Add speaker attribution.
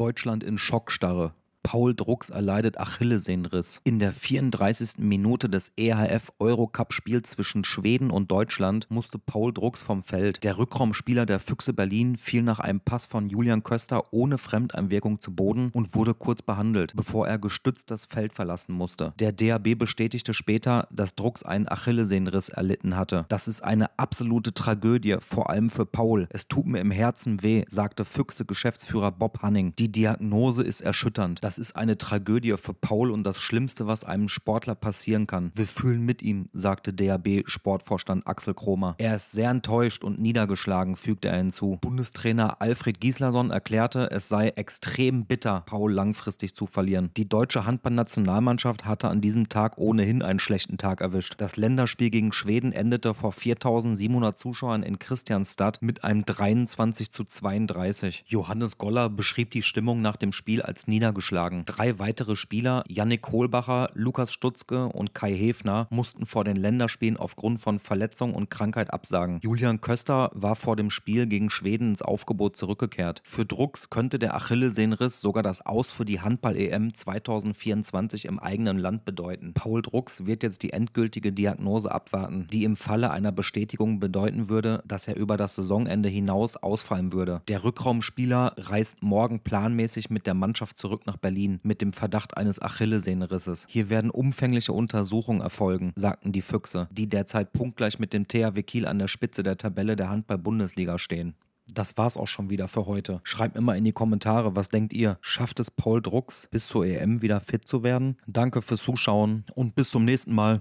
Speaker 1: Deutschland in Schockstarre Paul Drucks erleidet Achillessehnenriss. In der 34. Minute des EHF Eurocup-Spiels zwischen Schweden und Deutschland musste Paul Drucks vom Feld. Der Rückraumspieler der Füchse Berlin fiel nach einem Pass von Julian Köster ohne Fremdeinwirkung zu Boden und wurde kurz behandelt, bevor er gestützt das Feld verlassen musste. Der DAB bestätigte später, dass Drucks einen Achillessehnenriss erlitten hatte. Das ist eine absolute Tragödie, vor allem für Paul. Es tut mir im Herzen weh, sagte Füchse-Geschäftsführer Bob Hanning. Die Diagnose ist erschütternd. Das das ist eine Tragödie für Paul und das Schlimmste, was einem Sportler passieren kann. Wir fühlen mit ihm, sagte DAB-Sportvorstand Axel Kromer. Er ist sehr enttäuscht und niedergeschlagen, fügte er hinzu. Bundestrainer Alfred Gislason erklärte, es sei extrem bitter, Paul langfristig zu verlieren. Die deutsche Handballnationalmannschaft hatte an diesem Tag ohnehin einen schlechten Tag erwischt. Das Länderspiel gegen Schweden endete vor 4700 Zuschauern in Christianstadt mit einem 23 zu 32. Johannes Goller beschrieb die Stimmung nach dem Spiel als niedergeschlagen geschlagen. Drei weitere Spieler, Yannick Kohlbacher, Lukas Stutzke und Kai Hefner, mussten vor den Länderspielen aufgrund von Verletzung und Krankheit absagen. Julian Köster war vor dem Spiel gegen Schweden ins Aufgebot zurückgekehrt. Für Drucks könnte der Achillessehnenriss sogar das Aus für die Handball-EM 2024 im eigenen Land bedeuten. Paul Drucks wird jetzt die endgültige Diagnose abwarten, die im Falle einer Bestätigung bedeuten würde, dass er über das Saisonende hinaus ausfallen würde. Der Rückraumspieler reist morgen planmäßig mit der Mannschaft zurück nach Berlin. Berlin mit dem Verdacht eines Achillessehnenrisses. Hier werden umfängliche Untersuchungen erfolgen, sagten die Füchse, die derzeit punktgleich mit dem THW Kiel an der Spitze der Tabelle der Handball-Bundesliga stehen. Das war's auch schon wieder für heute. Schreibt mir mal in die Kommentare, was denkt ihr? Schafft es Paul Drucks bis zur EM wieder fit zu werden? Danke fürs Zuschauen und bis zum nächsten Mal.